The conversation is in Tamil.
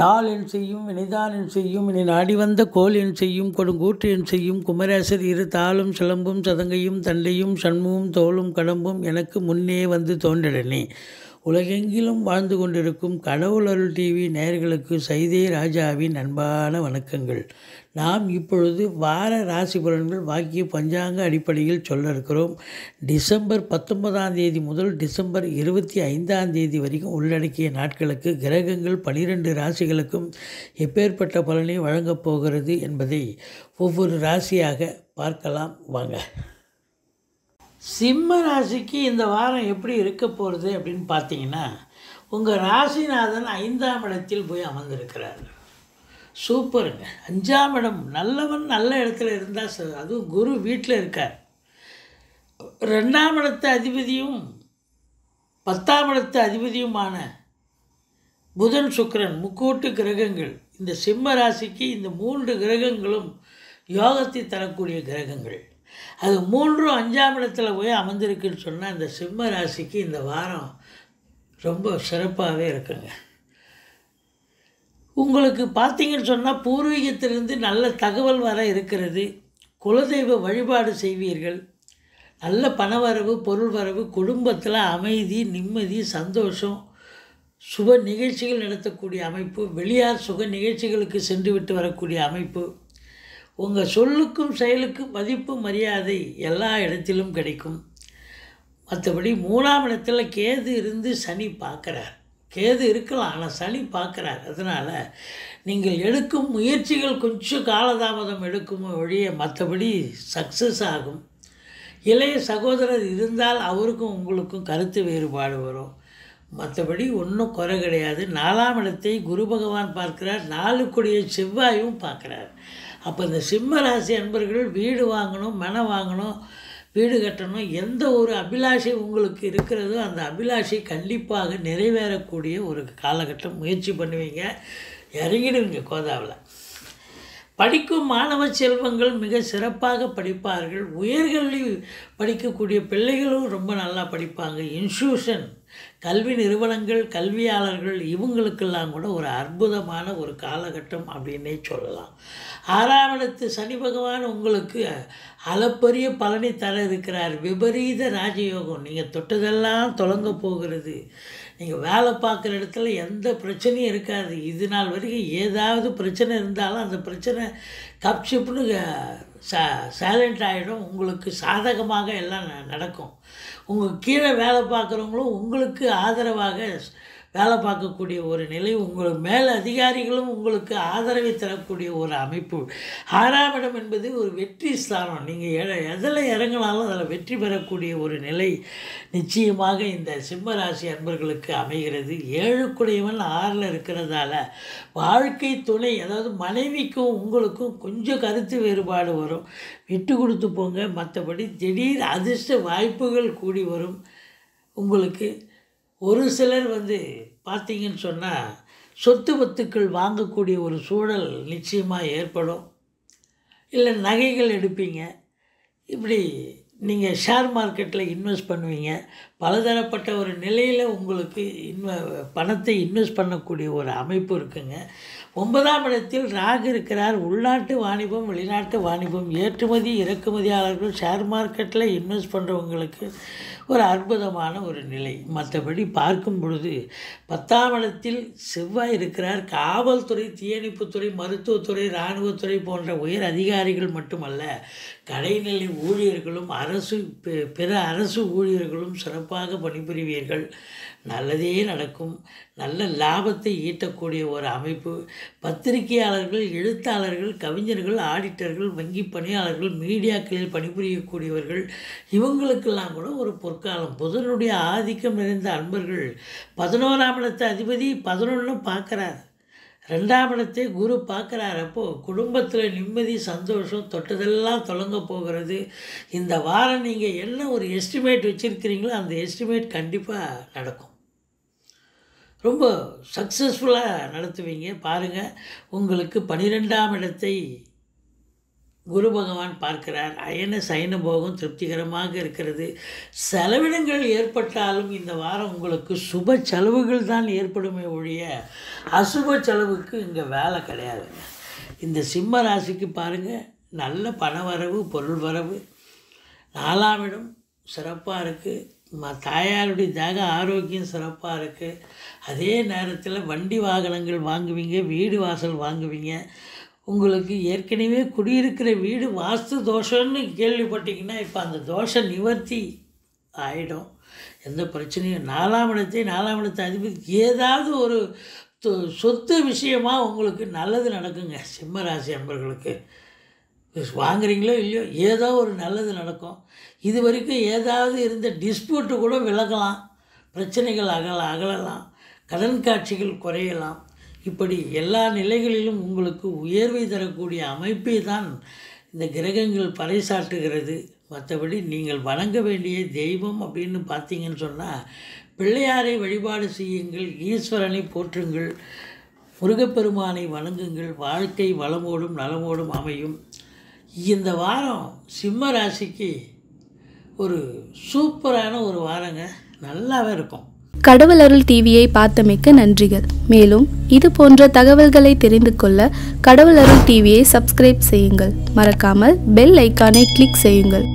நாள் என் செய்யும் வினைதான் என் செய்யும் இனி நாடி வந்த கோல் என் செய்யும் கொடுங்கூற்று என் செய்யும் குமரேசர் இரு தாளும் சிலம்பும் சதங்கையும் தண்டையும் சண்முகம் தோளும் கடம்பும் எனக்கு முன்னே வந்து தோன்றிடனே உலகெங்கிலும் வாழ்ந்து கொண்டிருக்கும் கடவுளருள் டிவி நேர்களுக்கு சைதே ராஜாவின் அன்பான வணக்கங்கள் நாம் இப்பொழுது வார ராசி பலன்கள் வாக்கிய பஞ்சாங்க அடிப்படையில் சொல்ல இருக்கிறோம் டிசம்பர் பத்தொன்பதாம் தேதி முதல் டிசம்பர் இருபத்தி ஐந்தாம் தேதி வரைக்கும் உள்ளடக்கிய நாட்களுக்கு கிரகங்கள் பனிரெண்டு ராசிகளுக்கும் எப்பேற்பட்ட பலனை வழங்கப் போகிறது என்பதை ஒவ்வொரு ராசியாக பார்க்கலாம் வாங்க சிம்ம ராசிக்கு இந்த வாரம் எப்படி இருக்க போகிறது அப்படின்னு பார்த்தீங்கன்னா உங்கள் ராசிநாதன் ஐந்தாம் இடத்தில் போய் அமர்ந்திருக்கிறார் சூப்பருங்க அஞ்சாம் இடம் நல்லவன் நல்ல இடத்துல இருந்தால் அதுவும் குரு வீட்டில் இருக்கார் ரெண்டாம் இடத்து அதிபதியும் பத்தாம் இடத்து அதிபதியுமான புதன் சுக்கரன் முக்கூட்டு கிரகங்கள் இந்த சிம்ம ராசிக்கு இந்த மூன்று கிரகங்களும் யோகத்தை தரக்கூடிய கிரகங்கள் அது மூன்றும் அஞ்சாம் இடத்துல போய் அமைஞ்சிருக்குன்னு சொன்னால் இந்த சிம்ம ராசிக்கு இந்த வாரம் ரொம்ப சிறப்பாகவே இருக்குங்க உங்களுக்கு பார்த்தீங்கன்னு சொன்னால் பூர்வீகத்திலிருந்து நல்ல தகவல் வர இருக்கிறது குலதெய்வ வழிபாடு செய்வீர்கள் நல்ல பணவரவு பொருள் வரவு குடும்பத்தில் அமைதி நிம்மதி சந்தோஷம் சுப நிகழ்ச்சிகள் நடத்தக்கூடிய அமைப்பு வெளியார் சுக நிகழ்ச்சிகளுக்கு சென்று விட்டு வரக்கூடிய அமைப்பு உங்கள் சொல்லுக்கும் செயலுக்கும் மதிப்பு மரியாதை எல்லா இடத்திலும் கிடைக்கும் மற்றபடி மூணாம் இடத்துல கேது இருந்து சனி பார்க்குறார் கேது இருக்கலாம் ஆனால் சனி பார்க்குறார் அதனால் நீங்கள் எடுக்கும் முயற்சிகள் கொஞ்சம் காலதாமதம் எடுக்கும் வழிய மற்றபடி சக்ஸஸ் ஆகும் இளைய சகோதரர் இருந்தால் அவருக்கும் உங்களுக்கும் கருத்து வேறுபாடு வரும் மற்றபடி ஒன்றும் குறை கிடையாது நாலாம் இடத்தை குரு பகவான் பார்க்கிறார் நாலு கொடிய செவ்வாயும் பார்க்குறார் அப்போ இந்த சிம்மராசி அன்பர்கள் வீடு வாங்கணும் மனம் வாங்கணும் வீடு கட்டணும் எந்த ஒரு அபிலாஷை உங்களுக்கு இருக்கிறதோ அந்த அபிலாஷை கண்டிப்பாக நிறைவேறக்கூடிய ஒரு காலகட்டம் முயற்சி பண்ணுவீங்க இறங்கிடுவீங்க கோதாவில் படிக்கும் மாணவ செல்வங்கள் மிக சிறப்பாக படிப்பார்கள் உயர்கல்வி படிக்கக்கூடிய பிள்ளைகளும் ரொம்ப நல்லா படிப்பாங்க இன்ஸ்டியூஷன் கல்வி நிறுவனங்கள் கல்வியாளர்கள் இவங்களுக்கெல்லாம் கூட ஒரு அற்புதமான ஒரு காலகட்டம் அப்படின்னே சொல்லலாம் ஆறாவணத்து சனி பகவான் உங்களுக்கு அளப்பரிய பலனை தர இருக்கிறார் விபரீத ராஜயோகம் நீங்கள் தொட்டதெல்லாம் தொடங்க போகிறது நீங்கள் வேலை பார்க்குற இடத்துல எந்த பிரச்சனையும் இருக்காது இது நாள் வரைக்கும் ஏதாவது பிரச்சனை இருந்தாலும் அந்த பிரச்சனை கப்ஷிப்னு ச சைலண்ட் ஆகிடும் உங்களுக்கு சாதகமாக எல்லாம் நடக்கும் உங்கள் கீழே வேலை பார்க்குறவங்களும் உங்களுக்கு ஆதரவாக வேலை பார்க்கக்கூடிய ஒரு நிலை உங்கள் மேல் அதிகாரிகளும் உங்களுக்கு ஆதரவை தரக்கூடிய ஒரு அமைப்பு ஆறாம் இடம் என்பது ஒரு வெற்றி ஸ்தானம் நீங்கள் எதில் இறங்கினாலும் அதில் வெற்றி பெறக்கூடிய ஒரு நிலை நிச்சயமாக இந்த சிம்ம ராசி அன்பர்களுக்கு அமைகிறது ஏழுக்குடையவன் ஆறில் இருக்கிறதால வாழ்க்கை துணை அதாவது மனைவிக்கும் உங்களுக்கும் கொஞ்சம் கருத்து வேறுபாடு வரும் விட்டு கொடுத்து போங்க மற்றபடி திடீர் அதிர்ஷ்ட வாய்ப்புகள் கூடி வரும் உங்களுக்கு ஒரு சிலர் வந்து பார்த்திங்கன்னு சொன்னால் சொத்து வத்துக்கள் வாங்கக்கூடிய ஒரு சூழல் நிச்சயமாக ஏற்படும் இல்லை நகைகள் எடுப்பீங்க இப்படி நீங்கள் ஷேர் மார்க்கெட்டில் இன்வெஸ்ட் பண்ணுவீங்க பலதரப்பட்ட ஒரு நிலையில் உங்களுக்கு இன்வ பணத்தை இன்வெஸ்ட் பண்ணக்கூடிய ஒரு அமைப்பு இருக்குங்க ஒன்பதாம் இடத்தில் ராக் இருக்கிறார் உள்நாட்டு வாணிபம் வெளிநாட்டு வாணிபம் ஏற்றுமதி இறக்குமதியாளர்கள் ஷேர் மார்க்கெட்டில் இன்வெஸ்ட் பண்ணுறவங்களுக்கு ஒரு அற்புதமான ஒரு நிலை மற்றபடி பார்க்கும் பொழுது பத்தாம் இடத்தில் செவ்வாய் இருக்கிறார் காவல்துறை தீயணைப்புத்துறை மருத்துவத்துறை இராணுவத்துறை போன்ற உயர் அதிகாரிகள் மட்டுமல்ல கடைநிலை ஊழியர்களும் அரசு பிற அரசு ஊழியர்களும் சிறப்பாக பணிபுரிவீர்கள் நல்லதே நடக்கும் நல்ல லாபத்தை ஈட்டக்கூடிய ஒரு அமைப்பு பத்திரிகையாளர்கள் எழுத்தாளர்கள் கவிஞர்கள் ஆடிட்டர்கள் வங்கி பணியாளர்கள் மீடியாக்களில் பணிபுரியக்கூடியவர்கள் இவங்களுக்கெல்லாம் கூட ஒரு பொற்காலம் புதனுடைய ஆதிக்கம் நிறைந்த அன்பர்கள் பதினோராம் இடத்த அதிபதி பதினொன்று பார்க்குறார் ரெண்டாம் இடத்தை குரு பார்க்குறார் அப்போது குடும்பத்தில் நிம்மதி சந்தோஷம் தொட்டதெல்லாம் தொடங்க போகிறது இந்த வாரம் நீங்கள் என்ன ஒரு எஸ்டிமேட் வச்சுருக்கிறீங்களோ அந்த எஸ்டிமேட் கண்டிப்பாக நடக்கும் ரொம்ப சக்ஸஸ்ஃபுல்லாக நடத்துவீங்க பாருங்கள் உங்களுக்கு பனிரெண்டாம் இடத்தை குரு பகவான் பார்க்கிறார் அயன சயன போகம் திருப்திகரமாக இருக்கிறது செலவினங்கள் ஏற்பட்டாலும் இந்த வாரம் உங்களுக்கு சுப செலவுகள் தான் ஏற்படுமே ஒழிய அசுப செலவுக்கு இங்கே வேலை கிடையாதுங்க இந்த சிம்ம ராசிக்கு பாருங்கள் நல்ல பண வரவு பொருள் வரவு நாலாம் இடம் சிறப்பாக இருக்குது ம தாயாருடைய ஜாக ஆரோக்கியம் சிறப்பாக இருக்குது அதே நேரத்தில் வண்டி வாகனங்கள் வாங்குவீங்க வீடு வாசல் வாங்குவீங்க உங்களுக்கு ஏற்கனவே குடியிருக்கிற வீடு வாஸ்து தோஷம்னு கேள்விப்பட்டிங்கன்னா இப்போ அந்த தோஷ நிவர்த்தி ஆகிடும் எந்த பிரச்சனையும் நாலாம் இடத்தை நாலாம் இடத்தை அதிபதி ஏதாவது ஒரு சொத்து விஷயமாக உங்களுக்கு நல்லது நடக்குங்க சிம்மராசி அம்பர்களுக்கு வாங்குறீங்களோ இல்லையோ ஏதோ ஒரு நல்லது நடக்கும் இது வரைக்கும் ஏதாவது இருந்த டிஸ்பியூட்டு கூட விலகலாம் பிரச்சனைகள் அகல அகலலாம் கடன் காட்சிகள் குறையலாம் இப்படி எல்லா நிலைகளிலும் உங்களுக்கு உயர்வை தரக்கூடிய அமைப்பை தான் இந்த கிரகங்கள் பறைசாட்டுகிறது மற்றபடி நீங்கள் வணங்க வேண்டிய தெய்வம் அப்படின்னு பார்த்தீங்கன்னு சொன்னால் பிள்ளையாரை வழிபாடு செய்யுங்கள் ஈஸ்வரனை போற்றுங்கள் முருகப்பெருமானை வணங்குங்கள் வாழ்க்கை வளமோடும் நலமோடும் அமையும் இந்த வாரம் சிம்ம ராசிக்கு ஒரு சூப்பரான ஒரு வாரங்க நல்லாவே இருக்கும் கடவுள் அருள் டிவியை பார்த்தமைக்கு நன்றிகள் மேலும் இது போன்ற தகவல்களை தெரிந்து கொள்ள கடவுள் அருள் டிவியை சப்ஸ்கிரைப் செய்யுங்கள் மறக்காமல் பெல் ஐக்கானை கிளிக் செய்யுங்கள்